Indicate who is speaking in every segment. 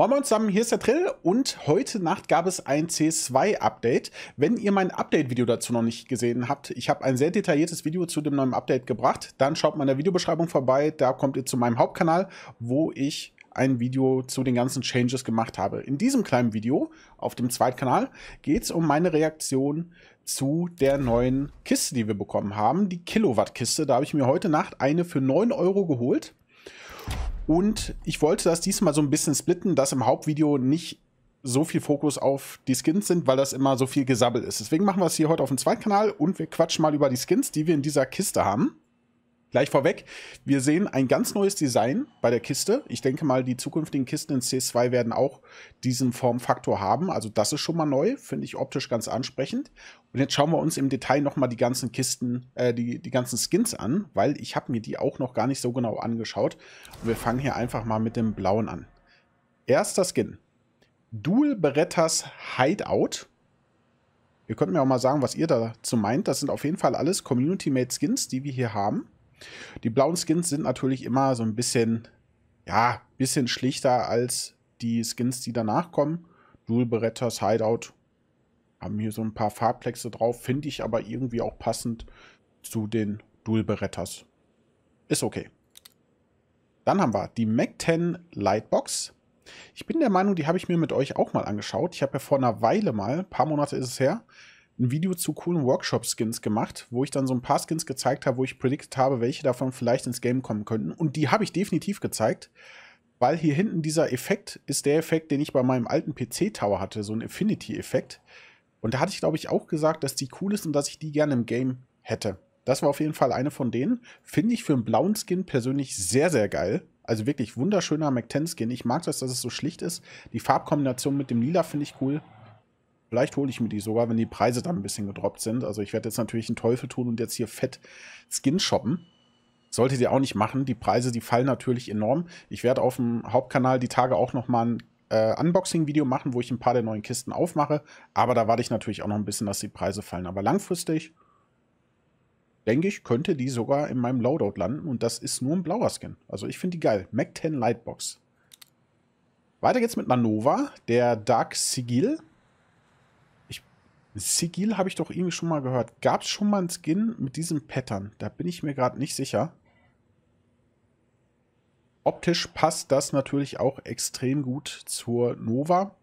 Speaker 1: Moin Moin zusammen, hier ist der Trill und heute Nacht gab es ein c 2 update Wenn ihr mein Update-Video dazu noch nicht gesehen habt, ich habe ein sehr detailliertes Video zu dem neuen Update gebracht, dann schaut mal in der Videobeschreibung vorbei, da kommt ihr zu meinem Hauptkanal, wo ich ein Video zu den ganzen Changes gemacht habe. In diesem kleinen Video auf dem Zweitkanal geht es um meine Reaktion zu der neuen Kiste, die wir bekommen haben, die Kilowatt-Kiste. Da habe ich mir heute Nacht eine für 9 Euro geholt und ich wollte das diesmal so ein bisschen splitten, dass im Hauptvideo nicht so viel Fokus auf die Skins sind, weil das immer so viel Gesabbel ist. Deswegen machen wir es hier heute auf dem zweiten Kanal und wir quatschen mal über die Skins, die wir in dieser Kiste haben gleich vorweg. Wir sehen ein ganz neues Design bei der Kiste. Ich denke mal, die zukünftigen Kisten in CS2 werden auch diesen Formfaktor haben. Also das ist schon mal neu, finde ich optisch ganz ansprechend. Und jetzt schauen wir uns im Detail nochmal die ganzen Kisten, äh, die, die ganzen Skins an, weil ich habe mir die auch noch gar nicht so genau angeschaut. Und wir fangen hier einfach mal mit dem blauen an. Erster Skin. Dual Berettas Hideout. Ihr könnt mir auch mal sagen, was ihr dazu meint. Das sind auf jeden Fall alles Community-Made Skins, die wir hier haben. Die blauen Skins sind natürlich immer so ein bisschen, ja, bisschen schlichter als die Skins, die danach kommen. Dual Berettas Hideout haben hier so ein paar Farbplexe drauf, finde ich aber irgendwie auch passend zu den Dual Berettas. Ist okay. Dann haben wir die Mac 10 Lightbox. Ich bin der Meinung, die habe ich mir mit euch auch mal angeschaut. Ich habe ja vor einer Weile mal, ein paar Monate ist es her, ein Video zu coolen Workshop-Skins gemacht, wo ich dann so ein paar Skins gezeigt habe, wo ich predicted habe, welche davon vielleicht ins Game kommen könnten. Und die habe ich definitiv gezeigt, weil hier hinten dieser Effekt ist der Effekt, den ich bei meinem alten PC-Tower hatte, so ein Affinity-Effekt. Und da hatte ich, glaube ich, auch gesagt, dass die cool ist und dass ich die gerne im Game hätte. Das war auf jeden Fall eine von denen. Finde ich für einen blauen Skin persönlich sehr, sehr geil. Also wirklich wunderschöner mac 10 skin Ich mag das, dass es so schlicht ist. Die Farbkombination mit dem Lila finde ich cool. Vielleicht hole ich mir die sogar, wenn die Preise dann ein bisschen gedroppt sind. Also ich werde jetzt natürlich einen Teufel tun und jetzt hier fett Skin shoppen. Solltet ihr auch nicht machen. Die Preise, die fallen natürlich enorm. Ich werde auf dem Hauptkanal die Tage auch nochmal ein äh, Unboxing-Video machen, wo ich ein paar der neuen Kisten aufmache. Aber da warte ich natürlich auch noch ein bisschen, dass die Preise fallen. Aber langfristig, denke ich, könnte die sogar in meinem Loadout landen. Und das ist nur ein blauer Skin. Also ich finde die geil. Mac 10 Lightbox. Weiter geht's mit Manova, der Dark Sigil. Sigil habe ich doch irgendwie schon mal gehört. Gab es schon mal einen Skin mit diesem Pattern? Da bin ich mir gerade nicht sicher. Optisch passt das natürlich auch extrem gut zur Nova.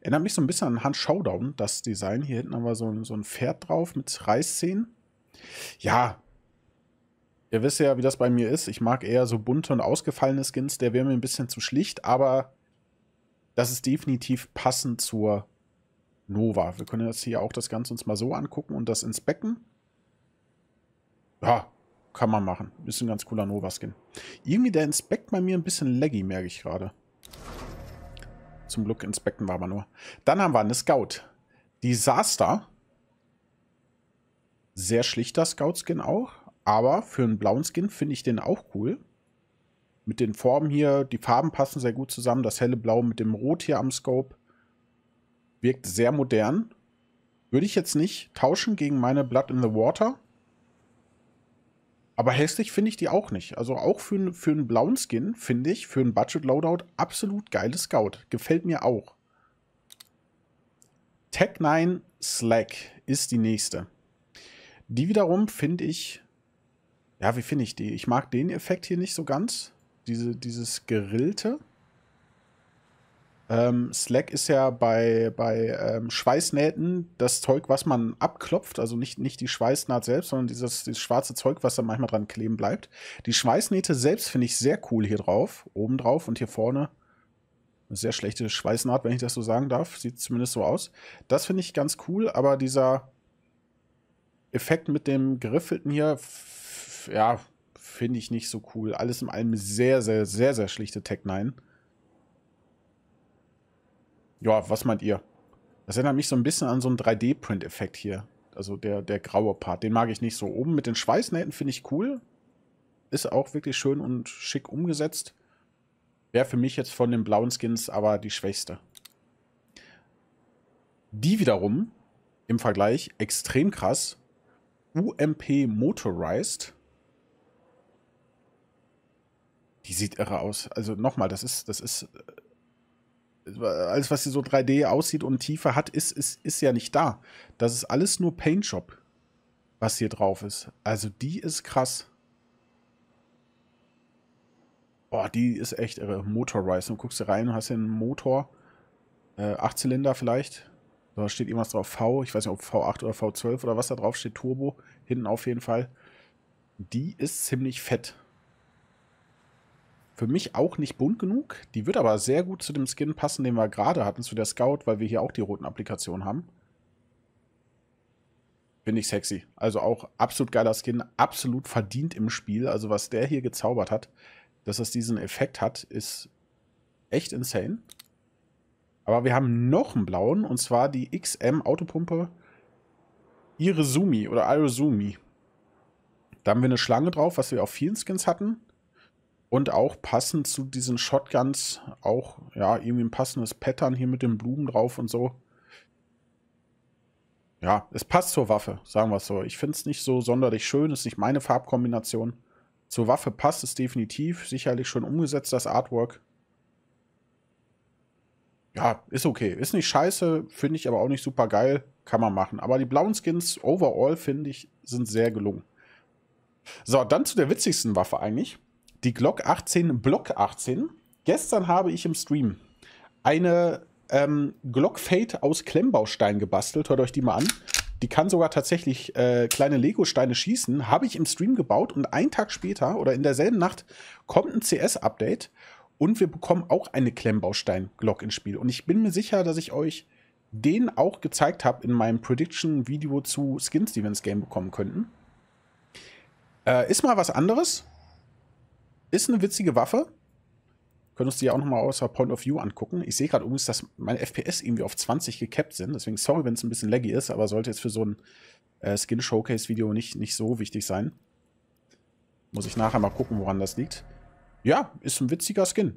Speaker 1: Erinnert mich so ein bisschen an Hans Showdown, das Design. Hier hinten haben wir so ein, so ein Pferd drauf mit Reißzähnen. Ja, ihr wisst ja, wie das bei mir ist. Ich mag eher so bunte und ausgefallene Skins. Der wäre mir ein bisschen zu schlicht, aber das ist definitiv passend zur Nova. Wir können jetzt hier auch das Ganze uns mal so angucken und das ins Becken. Ja, kann man machen. Ist ein ganz cooler Nova-Skin. Irgendwie der Inspekt bei mir ein bisschen laggy, merke ich gerade. Zum Glück Inspekten war aber nur. Dann haben wir eine Scout. Disaster. Sehr schlichter Scout-Skin auch. Aber für einen blauen Skin finde ich den auch cool. Mit den Formen hier, die Farben passen sehr gut zusammen. Das helle Blau mit dem Rot hier am Scope. Wirkt sehr modern. Würde ich jetzt nicht tauschen gegen meine Blood in the Water. Aber hässlich finde ich die auch nicht. Also auch für, für einen blauen Skin finde ich für einen Budget Loadout absolut geiles Scout. Gefällt mir auch. Tech 9 Slack ist die nächste. Die wiederum finde ich. Ja, wie finde ich die? Ich mag den Effekt hier nicht so ganz. Diese, dieses Gerillte. Ähm, Slack ist ja bei, bei ähm, Schweißnähten das Zeug, was man abklopft, also nicht, nicht die Schweißnaht selbst, sondern dieses, dieses schwarze Zeug, was da manchmal dran kleben bleibt. Die Schweißnähte selbst finde ich sehr cool hier drauf, oben drauf und hier vorne. Eine sehr schlechte Schweißnaht, wenn ich das so sagen darf. Sieht zumindest so aus. Das finde ich ganz cool, aber dieser Effekt mit dem Griffelten hier, ja, finde ich nicht so cool. Alles in allem sehr, sehr, sehr, sehr schlichte Tech 9. Ja, was meint ihr? Das erinnert mich so ein bisschen an so einen 3D-Print-Effekt hier. Also der, der graue Part. Den mag ich nicht so. Oben mit den Schweißnähten finde ich cool. Ist auch wirklich schön und schick umgesetzt. Wäre für mich jetzt von den blauen Skins aber die schwächste. Die wiederum, im Vergleich, extrem krass. UMP Motorized. Die sieht irre aus. Also nochmal, das ist, das ist alles, was hier so 3D aussieht und Tiefe hat, ist, ist, ist ja nicht da. Das ist alles nur Paint Shop, was hier drauf ist. Also die ist krass. Boah, die ist echt irre. Motorized. Du guckst hier rein und hast hier einen Motor. Äh, 8 Zylinder vielleicht. Da steht irgendwas drauf. V. Ich weiß nicht, ob V8 oder V12 oder was da drauf steht. Turbo. Hinten auf jeden Fall. Die ist ziemlich fett für mich auch nicht bunt genug. Die wird aber sehr gut zu dem Skin passen, den wir gerade hatten, zu der Scout, weil wir hier auch die roten Applikationen haben. Finde ich sexy. Also auch absolut geiler Skin, absolut verdient im Spiel. Also was der hier gezaubert hat, dass es diesen Effekt hat, ist echt insane. Aber wir haben noch einen blauen, und zwar die XM Autopumpe Irezumi oder Irezumi. Da haben wir eine Schlange drauf, was wir auf vielen Skins hatten. Und auch passend zu diesen Shotguns auch, ja, irgendwie ein passendes Pattern hier mit den Blumen drauf und so. Ja, es passt zur Waffe, sagen wir es so. Ich finde es nicht so sonderlich schön, ist nicht meine Farbkombination. Zur Waffe passt es definitiv, sicherlich schon umgesetzt, das Artwork. Ja, ist okay. Ist nicht scheiße, finde ich aber auch nicht super geil. Kann man machen. Aber die blauen Skins overall, finde ich, sind sehr gelungen. So, dann zu der witzigsten Waffe eigentlich die Glock 18, Block 18. Gestern habe ich im Stream eine ähm, Glock Fate aus Klemmbaustein gebastelt. Hört euch die mal an. Die kann sogar tatsächlich äh, kleine Lego-Steine schießen. Habe ich im Stream gebaut und einen Tag später oder in derselben Nacht kommt ein CS-Update und wir bekommen auch eine Klemmbaustein-Glock ins Spiel. Und ich bin mir sicher, dass ich euch den auch gezeigt habe in meinem Prediction-Video zu Skins, die wir ins Game bekommen könnten. Äh, ist mal was anderes, ist eine witzige Waffe. Können uns die ja auch nochmal außer Point of View angucken. Ich sehe gerade übrigens, dass meine FPS irgendwie auf 20 gekappt sind. Deswegen sorry, wenn es ein bisschen laggy ist, aber sollte jetzt für so ein äh, Skin-Showcase-Video nicht, nicht so wichtig sein. Muss ich nachher mal gucken, woran das liegt. Ja, ist ein witziger Skin.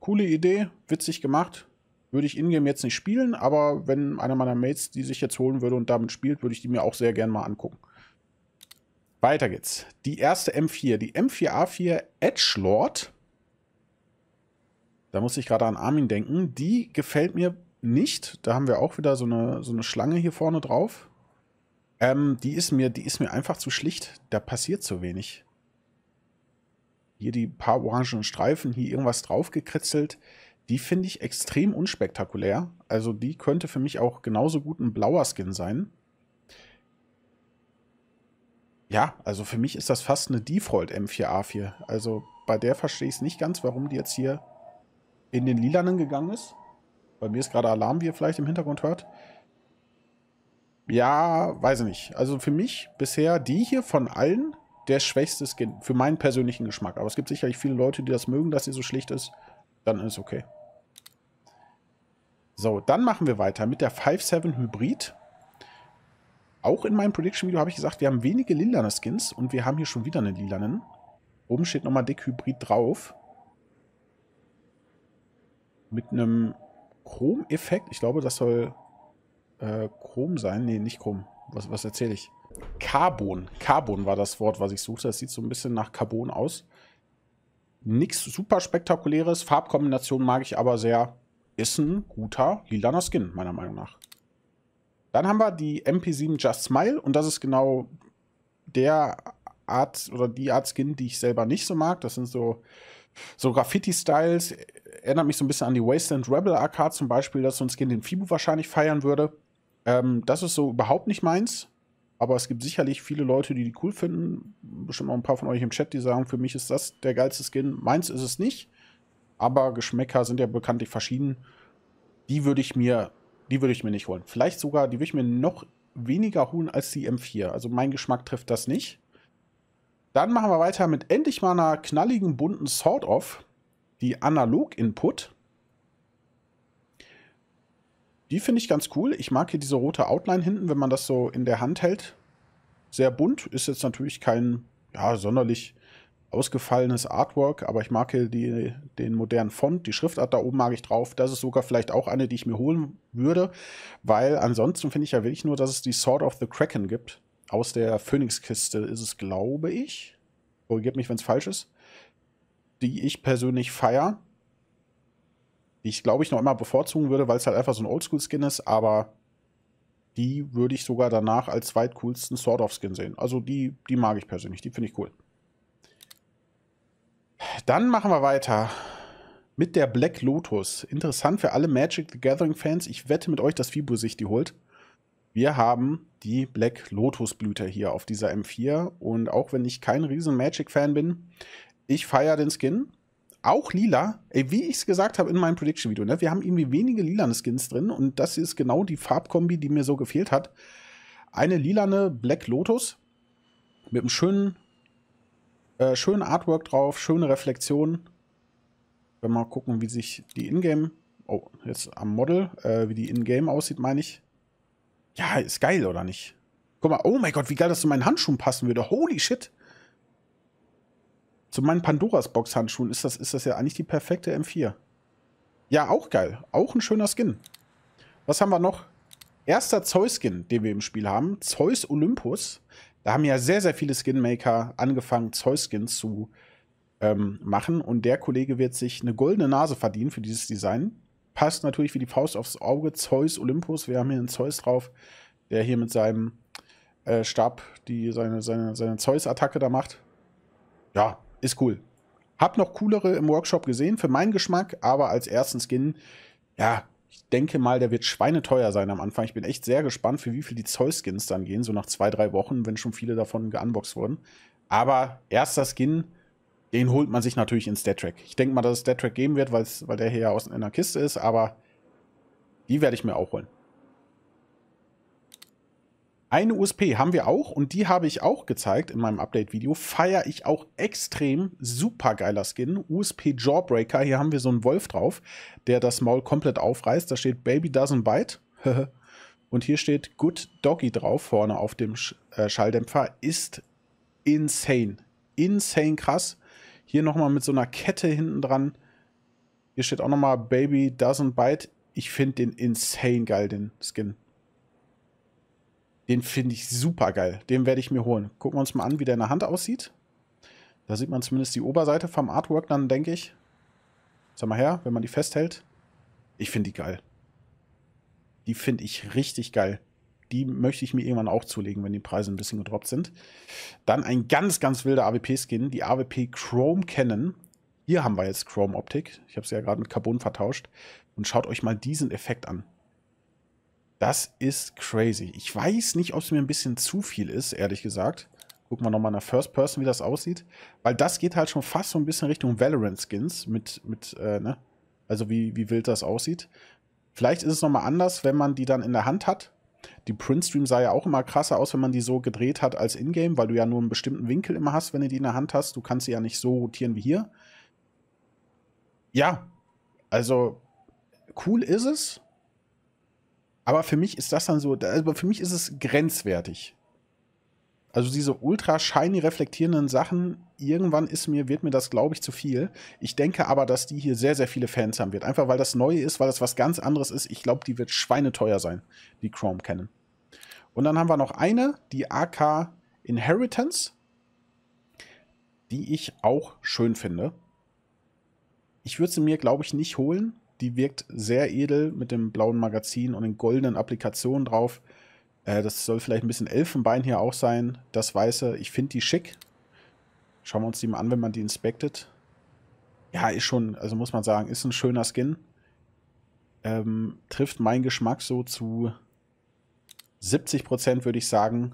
Speaker 1: Coole Idee, witzig gemacht. Würde ich ingame jetzt nicht spielen, aber wenn einer meiner Mates die sich jetzt holen würde und damit spielt, würde ich die mir auch sehr gerne mal angucken. Weiter geht's. Die erste M4, die M4A4 Edge Lord. Da muss ich gerade an Armin denken. Die gefällt mir nicht. Da haben wir auch wieder so eine, so eine Schlange hier vorne drauf. Ähm, die, ist mir, die ist mir einfach zu schlicht. Da passiert zu wenig. Hier die paar orangen Streifen, hier irgendwas drauf gekritzelt. Die finde ich extrem unspektakulär. Also die könnte für mich auch genauso gut ein blauer Skin sein. Ja, also für mich ist das fast eine Default M4A4. Also bei der verstehe ich es nicht ganz, warum die jetzt hier in den Lilanen gegangen ist. Bei mir ist gerade Alarm, wie ihr vielleicht im Hintergrund hört. Ja, weiß ich nicht. Also für mich bisher die hier von allen der schwächste Skin. Für meinen persönlichen Geschmack. Aber es gibt sicherlich viele Leute, die das mögen, dass sie so schlicht ist. Dann ist okay. So, dann machen wir weiter mit der 5.7 Hybrid auch in meinem Prediction-Video habe ich gesagt, wir haben wenige lilane Skins und wir haben hier schon wieder einen lilanen. Oben steht nochmal Dick Hybrid drauf. Mit einem Chrom-Effekt. Ich glaube, das soll äh, Chrom sein. Nee, nicht Chrom. Was, was erzähle ich? Carbon. Carbon war das Wort, was ich suchte. Das sieht so ein bisschen nach Carbon aus. Nichts super spektakuläres. Farbkombination mag ich aber sehr. Ist ein guter lilaner Skin, meiner Meinung nach. Dann haben wir die MP7 Just Smile und das ist genau der Art oder die Art Skin, die ich selber nicht so mag. Das sind so, so Graffiti-Styles. Erinnert mich so ein bisschen an die Wasteland Rebel AK zum Beispiel, dass so ein Skin den Fibu wahrscheinlich feiern würde. Ähm, das ist so überhaupt nicht meins. Aber es gibt sicherlich viele Leute, die die cool finden. Bestimmt noch ein paar von euch im Chat, die sagen, für mich ist das der geilste Skin. Meins ist es nicht. Aber Geschmäcker sind ja bekanntlich verschieden. Die würde ich mir die würde ich mir nicht holen. Vielleicht sogar, die würde ich mir noch weniger holen als die M4. Also mein Geschmack trifft das nicht. Dann machen wir weiter mit endlich mal einer knalligen, bunten Sort-Off. Die Analog-Input. Die finde ich ganz cool. Ich mag hier diese rote Outline hinten, wenn man das so in der Hand hält. Sehr bunt. Ist jetzt natürlich kein, ja, sonderlich ausgefallenes Artwork, aber ich mag hier die, den modernen Font, die Schriftart da oben mag ich drauf. Das ist sogar vielleicht auch eine, die ich mir holen würde, weil ansonsten finde ich ja wirklich nur, dass es die Sword of the Kraken gibt. Aus der Phoenix-Kiste ist es, glaube ich. Korrigiert mich, wenn es falsch ist. Die ich persönlich feier. Die ich, glaube ich, noch immer bevorzugen würde, weil es halt einfach so ein Oldschool-Skin ist, aber die würde ich sogar danach als zweitcoolsten Sword of Skin sehen. Also die, die mag ich persönlich, die finde ich cool. Dann machen wir weiter mit der Black Lotus. Interessant für alle Magic the Gathering Fans. Ich wette mit euch, dass Fibu sich die holt. Wir haben die Black Lotus Blüte hier auf dieser M4 und auch wenn ich kein riesen Magic Fan bin, ich feiere den Skin. Auch lila, ey, wie ich es gesagt habe in meinem Prediction Video, ne? wir haben irgendwie wenige lila Skins drin und das ist genau die Farbkombi, die mir so gefehlt hat. Eine lilane Black Lotus mit einem schönen äh, schön Artwork drauf, schöne Reflexionen. Wenn wir mal gucken, wie sich die Ingame, oh, jetzt am Model, äh, wie die Ingame aussieht, meine ich. Ja, ist geil, oder nicht? Guck mal, oh mein Gott, wie geil das zu meinen Handschuhen passen würde. Holy shit. Zu meinen Pandoras Box Handschuhen ist das, ist das ja eigentlich die perfekte M4. Ja, auch geil. Auch ein schöner Skin. Was haben wir noch? Erster Zeus-Skin, den wir im Spiel haben. Zeus Olympus. Da haben ja sehr, sehr viele Skinmaker angefangen, Zeus-Skins zu ähm, machen. Und der Kollege wird sich eine goldene Nase verdienen für dieses Design. Passt natürlich wie die Faust aufs Auge. Zeus Olympus, wir haben hier einen Zeus drauf, der hier mit seinem äh, Stab die, seine, seine, seine Zeus-Attacke da macht. Ja, ist cool. Hab noch coolere im Workshop gesehen, für meinen Geschmack, aber als ersten Skin, ja, ich denke mal, der wird schweineteuer sein am Anfang. Ich bin echt sehr gespannt, für wie viel die Zollskins dann gehen, so nach zwei, drei Wochen, wenn schon viele davon geunboxed wurden. Aber erster Skin, den holt man sich natürlich in stat Ich denke mal, dass es stat geben wird, weil der hier ja aus der Kiste ist, aber die werde ich mir auch holen. Eine USP haben wir auch und die habe ich auch gezeigt in meinem Update-Video. Feiere ich auch extrem. Super geiler Skin. USP Jawbreaker. Hier haben wir so einen Wolf drauf, der das Maul komplett aufreißt. Da steht Baby doesn't bite. und hier steht Good Doggy drauf vorne auf dem Sch äh, Schalldämpfer. Ist insane. Insane krass. Hier nochmal mit so einer Kette hinten dran. Hier steht auch nochmal Baby doesn't bite. Ich finde den insane geil, den Skin. Den finde ich super geil. Den werde ich mir holen. Gucken wir uns mal an, wie der in der Hand aussieht. Da sieht man zumindest die Oberseite vom Artwork dann, denke ich. Sag mal her, wenn man die festhält. Ich finde die geil. Die finde ich richtig geil. Die möchte ich mir irgendwann auch zulegen, wenn die Preise ein bisschen gedroppt sind. Dann ein ganz, ganz wilder AWP-Skin, die AWP Chrome Canon. Hier haben wir jetzt Chrome-Optik. Ich habe sie ja gerade mit Carbon vertauscht. Und schaut euch mal diesen Effekt an. Das ist crazy. Ich weiß nicht, ob es mir ein bisschen zu viel ist, ehrlich gesagt. Gucken wir nochmal in der First Person, wie das aussieht. Weil das geht halt schon fast so ein bisschen Richtung Valorant-Skins mit, mit äh, ne? Also wie, wie wild das aussieht. Vielleicht ist es nochmal anders, wenn man die dann in der Hand hat. Die Printstream sah ja auch immer krasser aus, wenn man die so gedreht hat als Ingame, weil du ja nur einen bestimmten Winkel immer hast, wenn du die in der Hand hast. Du kannst sie ja nicht so rotieren wie hier. Ja, also cool ist es. Aber für mich ist das dann so, also für mich ist es grenzwertig. Also diese ultra shiny reflektierenden Sachen, irgendwann ist mir, wird mir das, glaube ich, zu viel. Ich denke aber, dass die hier sehr, sehr viele Fans haben wird. Einfach weil das neu ist, weil das was ganz anderes ist. Ich glaube, die wird schweineteuer sein, die Chrome Cannon. Und dann haben wir noch eine, die AK Inheritance, die ich auch schön finde. Ich würde sie mir, glaube ich, nicht holen, die wirkt sehr edel mit dem blauen Magazin und den goldenen Applikationen drauf. Äh, das soll vielleicht ein bisschen Elfenbein hier auch sein. Das Weiße, ich finde die schick. Schauen wir uns die mal an, wenn man die inspektet. Ja, ist schon, also muss man sagen, ist ein schöner Skin. Ähm, trifft meinen Geschmack so zu 70 Prozent, würde ich sagen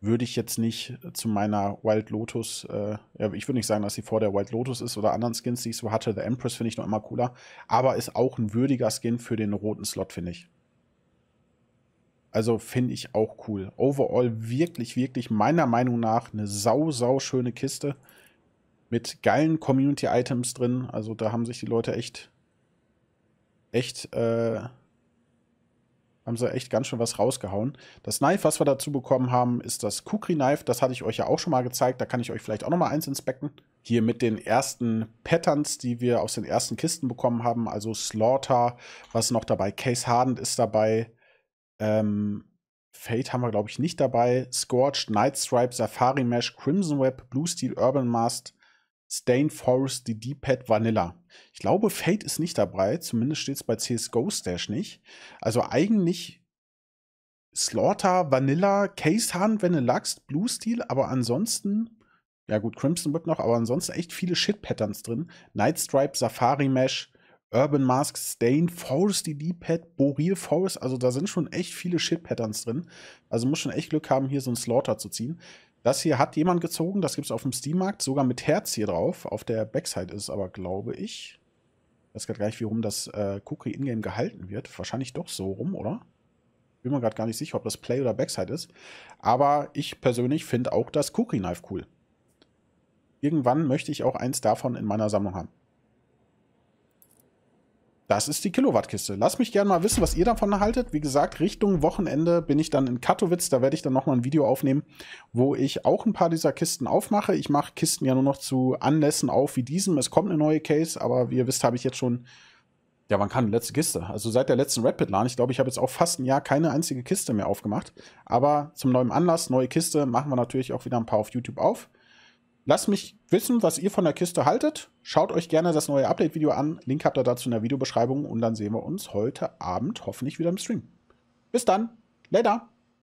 Speaker 1: würde ich jetzt nicht zu meiner Wild Lotus, äh, ich würde nicht sagen, dass sie vor der Wild Lotus ist oder anderen Skins, die ich so hatte. The Empress finde ich noch immer cooler, aber ist auch ein würdiger Skin für den roten Slot, finde ich. Also finde ich auch cool. Overall wirklich, wirklich meiner Meinung nach eine sau, sau schöne Kiste mit geilen Community-Items drin. Also da haben sich die Leute echt, echt, äh, haben sie echt ganz schön was rausgehauen. Das Knife, was wir dazu bekommen haben, ist das Kukri Knife. Das hatte ich euch ja auch schon mal gezeigt. Da kann ich euch vielleicht auch noch mal eins inspekten. Hier mit den ersten Patterns, die wir aus den ersten Kisten bekommen haben. Also Slaughter, was noch dabei? Case Hardened ist dabei. Ähm, Fate haben wir, glaube ich, nicht dabei. Scorched, Night Stripe, Safari Mesh, Crimson Web, Blue Steel, Urban Mast, Stain Forest, die D-Pad Vanilla. Ich glaube, Fate ist nicht dabei, zumindest steht es bei CSGO Stash nicht. Also eigentlich Slaughter, Vanilla, Case Hunt, wenn du lagst, Blue Steel, aber ansonsten, ja gut, Crimson Whip noch, aber ansonsten echt viele Shit-Patterns drin. Night Stripe, Safari Mesh, Urban Mask, Stain, Forest DD-Pad, Boreal Forest, also da sind schon echt viele Shit-Patterns drin. Also muss schon echt Glück haben, hier so einen Slaughter zu ziehen. Das hier hat jemand gezogen, das gibt es auf dem Steam-Markt, sogar mit Herz hier drauf. Auf der Backside ist es aber, glaube ich. Ich weiß gerade gar nicht, wie rum das äh, Cookie in-game gehalten wird. Wahrscheinlich doch so rum, oder? Bin mir gerade gar nicht sicher, ob das Play oder Backside ist. Aber ich persönlich finde auch das Cookie Knife cool. Irgendwann möchte ich auch eins davon in meiner Sammlung haben. Das ist die Kilowattkiste. Lasst mich gerne mal wissen, was ihr davon haltet. Wie gesagt, Richtung Wochenende bin ich dann in Katowice. Da werde ich dann nochmal ein Video aufnehmen, wo ich auch ein paar dieser Kisten aufmache. Ich mache Kisten ja nur noch zu Anlässen auf wie diesem. Es kommt eine neue Case, aber wie ihr wisst, habe ich jetzt schon ja, man kann letzte Kiste. Also seit der letzten Rapid Lan, ich glaube, ich habe jetzt auch fast ein Jahr keine einzige Kiste mehr aufgemacht. Aber zum neuen Anlass, neue Kiste, machen wir natürlich auch wieder ein paar auf YouTube auf. Lasst mich wissen, was ihr von der Kiste haltet. Schaut euch gerne das neue Update-Video an. Link habt ihr dazu in der Videobeschreibung. Und dann sehen wir uns heute Abend hoffentlich wieder im Stream. Bis dann. Later.